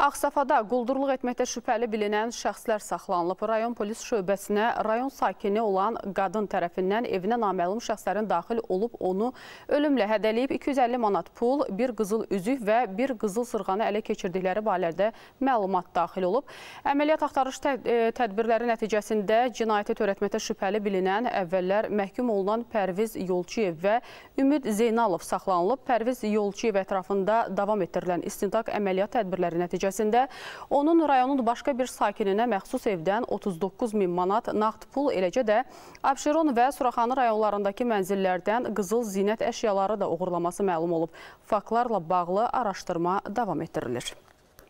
Ağsafada quldurluq etməkdə şübhəli bilinən şəxslər saxlanılıb. Rayon polis şöbəsinə rayon sakini olan qadın tərəfindən evinə naməlum şəxslərin daxil olub onu ölümlə hədələyib 250 manat pul, bir qızıl üzük və bir qızıl sırğanı ələ keçirdikləri barədə məlumat daxil olub. Əməliyyat axtarış e, tədbirləri nəticəsində cinayəti törətməkdə şübhəli bilinən əvvəllər məhkum olunan Pərviz Yolçiyev və Ümid Zeynalov saxlanılıb. Pərviz Yolçiyev ətrafında davam etdirilən istintaq əməliyyat tədbirləri nəticəsində nəticəsində onun rayonun başqa bir sakininə məxsus evdən 39 min manat naqd pul, eləcə də Abşeron və Suraxanı rayonlarındakı mənzillərdən qızıl zinət əşyaları da uğurlaması məlum olub. Faktlarla bağlı araşdırma davam etdirilir.